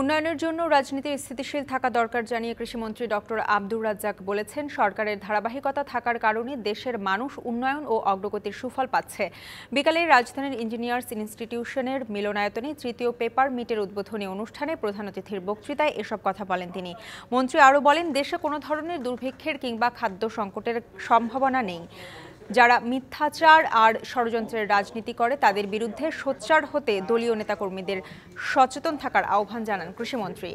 উন্নয়নের জন্য রাজনীতি স্থিতিশীল থাকা দরকার জানিয়ে কৃষিমন্ত্রী ডক্টর আব্দুর রাজ্জাক বলেছেন সরকারের ধারাবাহিকতা থাকার কারণে দেশের মানুষ উন্নয়ন ও অগ্রগতির সুফল পাচ্ছে বিকালে রাজধানীর ইঞ্জিনিয়ার্স ইনস্টিটিউশনের মিলনায়তনে তৃতীয় পেপার মিটের উদ্বোধনী অনুষ্ঠানে প্রধান অতিথির বক্তৃতায় এসব কথা বলেন তিনি মন্ত্রী আরও বলেন দেশে কোনো ধরনের দুর্ভিক্ষের কিংবা খাদ্য সংকটের সম্ভাবনা নেই যারা মিথ্যাচার আর ষড়যন্ত্রের রাজনীতি করে তাদের বিরুদ্ধে সোচ্চার হতে দলীয় নেতাকর্মীদের সচেতন থাকার আহ্বান জানান কৃষিমন্ত্রী